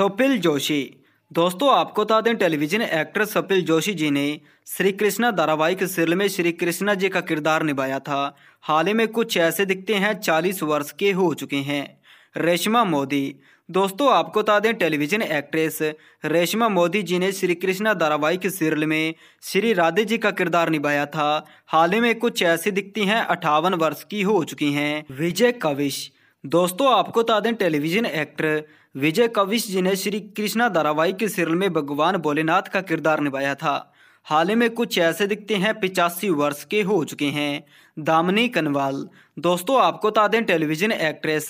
कपिल जोशी दोस्तों आपको बता दें टेलीविजन एक्टर कपिल जोशी जी ने श्री कृष्णा धारावाहिक सिरल में श्री कृष्णा जी का किरदार निभाया था हाल ही में कुछ ऐसे दिखते हैं चालीस वर्ष के हो चुके हैं रेशमा मोदी दोस्तों आपको बता दें टेलीविजन एक्ट्रेस रेशमा मोदी जी ने श्री कृष्णा धारावाहिक सीरियल में श्री राधे जी का किरदार निभाया था हाल ही में कुछ ऐसी दिखती हैं अठावन वर्ष की हो चुकी हैं विजय कविश दोस्तों आपको बता दें टेलीविजन एक्टर विजय कविश जी ने श्री कृष्णा धारावाहिक के सीरियल में भगवान भोलेनाथ का किरदार निभाया था हाल ही में कुछ ऐसे दिखते हैं पिचासी वर्ष के हो चुके हैं दामनी कनवाल दोस्तों आपको बता दें टेलीविजन एक्ट्रेस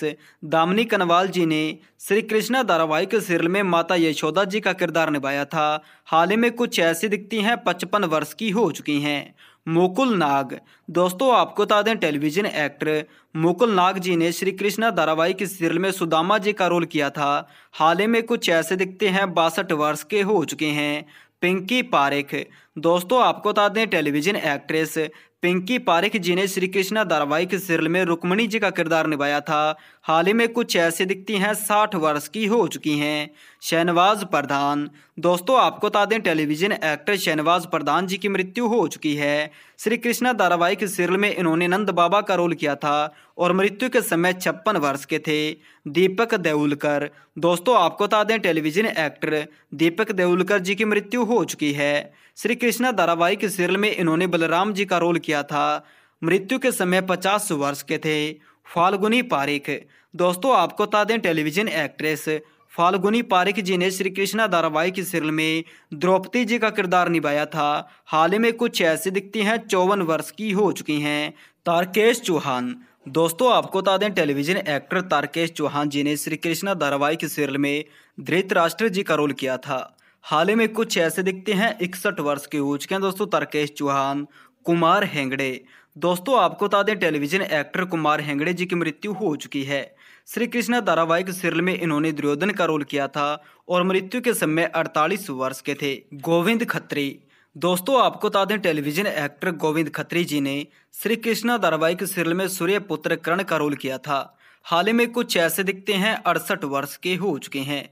दामनी कनवाल जी ने श्री कृष्णा धारावाहिक सीरियल में माता यशोदा जी का किरदार निभाया था हाल ही में कुछ ऐसे दिखती हैं पचपन वर्ष की हो चुकी हैं मुकुल नाग दोस्तों आपको बता दें टेलीविजन एक्टर मुकुल नाग जी ने श्री कृष्णा धारावाहिक सीरियल में सुदामा जी का रोल किया था हाल ही में कुछ ऐसे दिखते हैं बासठ वर्ष के हो चुके हैं पिंकी पारेख दोस्तों आपको बता दें टेलीविजन एक्ट्रेस पिंकी पारेख जी ने श्री कृष्णा धारावाहिक सीरियल में रुक्मणी जी का किरदार निभाया था हाल ही में कुछ ऐसे दिखती हैं साठ वर्ष की हो चुकी हैं शहनवाज प्रधान दोस्तों आपको बता दें टेलीविजन एक्टर शहनवाज प्रधान जी की मृत्यु हो चुकी है श्री कृष्णा धारावाहिक सीरियल में इन्होंने नंद बाबा का रोल किया था और मृत्यु के समय छप्पन वर्ष के थे दीपक देउलकर दोस्तों आपको बता दें टेलीविजन एक्टर दीपक देउलकर जी की मृत्यु हो चुकी है श्री कृष्णा धारावाहिक सीरियल में इन्होंने बलराम जी का रोल किया था मृत्यु के समय पचास वर्ष के थे फाल्गुनी पारिक दोस्तों आपको बता दें टेलीविजन एक्ट्रेस फाल्गुनी पारिक जी ने श्री कृष्णा धारावाहिक सिरल में द्रौपदी जी का किरदार निभाया था हाल ही में कुछ ऐसी दिखती हैं चौवन वर्ष की हो चुकी हैं तारकेश चौहान दोस्तों आपको बता दें टेलीविजन एक्टर तारकेश चौहान जी ने श्री कृष्णा धारावाहिक सिरल में धृतराष्ट्र जी का रोल किया था हाल ही में कुछ ऐसे दिखते हैं इकसठ वर्ष के हो चुके हैं दोस्तों तारकेश चौहान कुमार हेंगड़े दोस्तों आपको बता दें टेलीविजन एक्टर कुमार हेंगड़े जी की मृत्यु हो चुकी है श्री कृष्णा धारावाहिक सिरल में इन्होंने दुर्योधन का रोल किया था और मृत्यु के समय अड़तालीस वर्ष के थे गोविंद खत्री दोस्तों आपको बता दें टेलीविजन एक्टर गोविंद खत्री जी ने श्री कृष्णा धारावाहिक सिरल में सूर्य पुत्र कर्ण का रोल किया था हाल ही में कुछ ऐसे दिखते हैं अड़सठ वर्ष के हो चुके हैं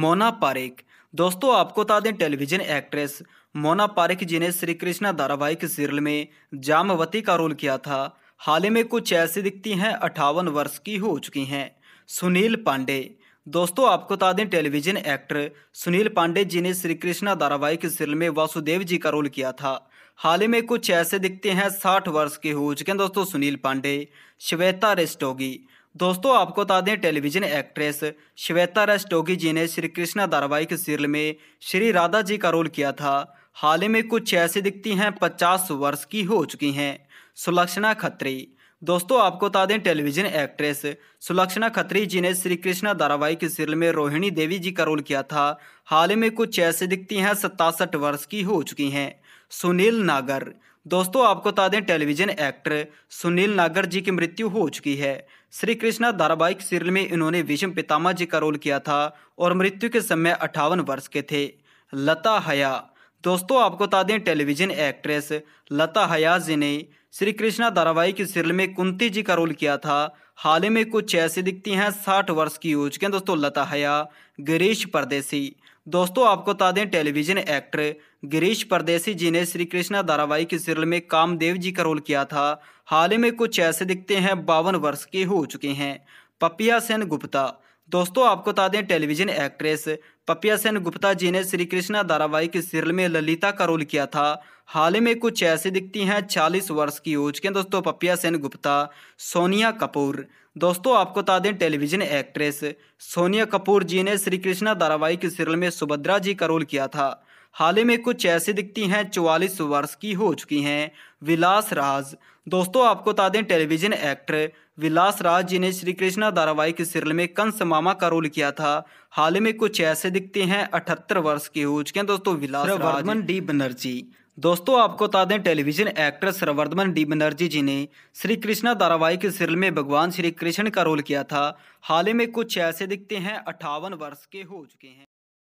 मोना पारेख दोस्तों आपको बता दें टेलीविजन एक्ट्रेस मोना पारेख जी ने श्री कृष्णा धारावाहिक सीरियल में जामवती का रोल किया था हाल ही में कुछ ऐसी दिखती हैं अठावन वर्ष की हो चुकी हैं सुनील पांडे दोस्तों आपको बता दें टेलीविजन एक्टर सुनील पांडे जी ने श्री कृष्णा धारावाहिक सीरियल में वासुदेव जी का रोल किया था हाल ही में कुछ ऐसे दिखते हैं साठ वर्ष के हो चुके हैं दोस्तों सुनील पांडे श्वेता रेस्टोगी दोस्तों आपको बता दें टेलीविजन एक्ट्रेस श्वेता रेस्टोगी जी ने श्री कृष्णा धारावाहिक सिरल में श्री राधा जी का रोल किया था हाल ही में कुछ ऐसे दिखती हैं पचास वर्ष की हो चुकी हैं सुलक्षणा खत्री दोस्तों आपको बता दें टेलीविजन एक्ट्रेस सुलक्षणा खत्री जी ने श्री कृष्णा धारावाहिक सीरियल में रोहिणी देवी जी का रोल किया था हाल ही में कुछ ऐसे दिखती हैं सतासठ वर्ष की हो चुकी हैं सुनील नागर दोस्तों आपको बता दें टेलीविजन एक्टर सुनील नागर जी की मृत्यु हो चुकी है श्री कृष्णा धारावाहिक सीरियल में इन्होंने विषम पितामा जी का रोल किया था और मृत्यु के समय अठावन वर्ष के थे लता हया दोस्तों आपको बता दें टेलीविजन एक्ट्रेस लता हयाज जी ने श्री कृष्णा धारावाहिक के सीरियल में कुंती जी का रोल किया था हाल ही में कुछ ऐसे दिखती हैं साठ वर्ष की यूज के दोस्तों लता हया गिरीश परदेसी दोस्तों आपको बता दें टेलीविजन एक्टर गिरीश परदेसी जी ने श्री कृष्णा धारावाहिक के सीरियल में कामदेव जी का रोल किया था हाल ही में कुछ ऐसे दिखते हैं बावन वर्ष के हो चुके हैं पपिया सेन गुप्ता दोस्तों आपको बता दें टेलीविजन एक्ट्रेस पपिया सेन गुप्ता जी ने श्री कृष्णा धारावाहिक सीरियल में ललिता का रोल किया था हाल ही में कुछ ऐसे दिखती हैं 40 वर्ष की ओज के दोस्तों पपिया सेन गुप्ता सोनिया कपूर दोस्तों आपको बता दें टेलीविजन एक्ट्रेस सोनिया कपूर जी ने श्री कृष्णा धारावाहिक सीरियल में सुभद्रा जी का रोल किया था हाल ही में कुछ ऐसी दिखती हैं चौवालीस वर्ष की हो चुकी हैं विलास राज दोस्तों आपको बता दें टेलीविजन एक्टर विलास राज जी ने श्री कृष्णा धारावाहिक सिरल में कंस मामा का रोल किया था हाल ही में कुछ ऐसे दिखते हैं अठहत्तर वर्ष के हो चुके हैं दोस्तों विलास वर्धमन डी बनर्जी दोस्तों आपको बता दें television actor Sarvardhaman D Banerjee ji ने श्री कृष्णा धारावाहिक सिरल में भगवान श्री कृष्ण का रोल किया था हाल ही में कुछ ऐसे दिखते हैं अठावन वर्ष के हो चुके हैं